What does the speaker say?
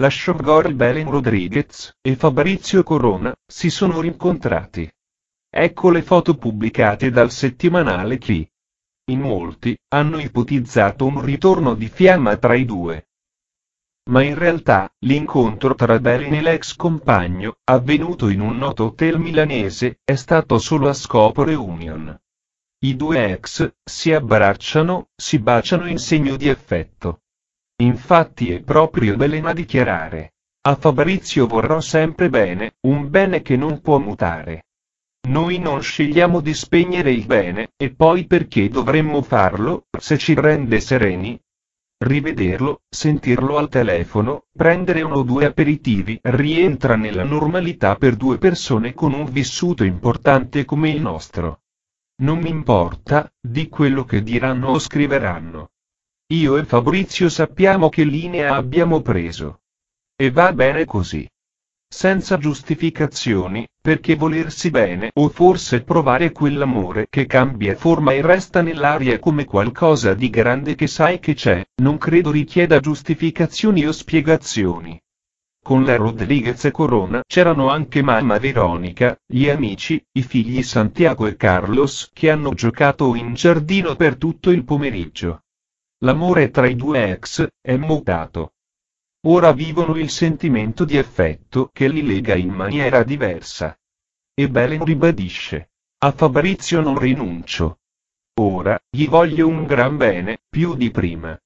la Gore Belen Rodriguez e Fabrizio Corona si sono rincontrati. Ecco le foto pubblicate dal settimanale Chi. In molti hanno ipotizzato un ritorno di fiamma tra i due. Ma in realtà, l'incontro tra Belen e l'ex compagno, avvenuto in un noto hotel milanese, è stato solo a scopo reunion. I due ex si abbracciano, si baciano in segno di affetto. Infatti è proprio Elena a dichiarare. A Fabrizio vorrò sempre bene, un bene che non può mutare. Noi non scegliamo di spegnere il bene, e poi perché dovremmo farlo, se ci rende sereni? Rivederlo, sentirlo al telefono, prendere uno o due aperitivi rientra nella normalità per due persone con un vissuto importante come il nostro. Non mi importa, di quello che diranno o scriveranno. Io e Fabrizio sappiamo che linea abbiamo preso. E va bene così. Senza giustificazioni, perché volersi bene o forse provare quell'amore che cambia forma e resta nell'aria come qualcosa di grande che sai che c'è, non credo richieda giustificazioni o spiegazioni. Con la Rodriguez e Corona c'erano anche mamma Veronica, gli amici, i figli Santiago e Carlos che hanno giocato in giardino per tutto il pomeriggio. L'amore tra i due ex è mutato. Ora vivono il sentimento di affetto che li lega in maniera diversa. E Belen ribadisce. A Fabrizio non rinuncio. Ora, gli voglio un gran bene, più di prima.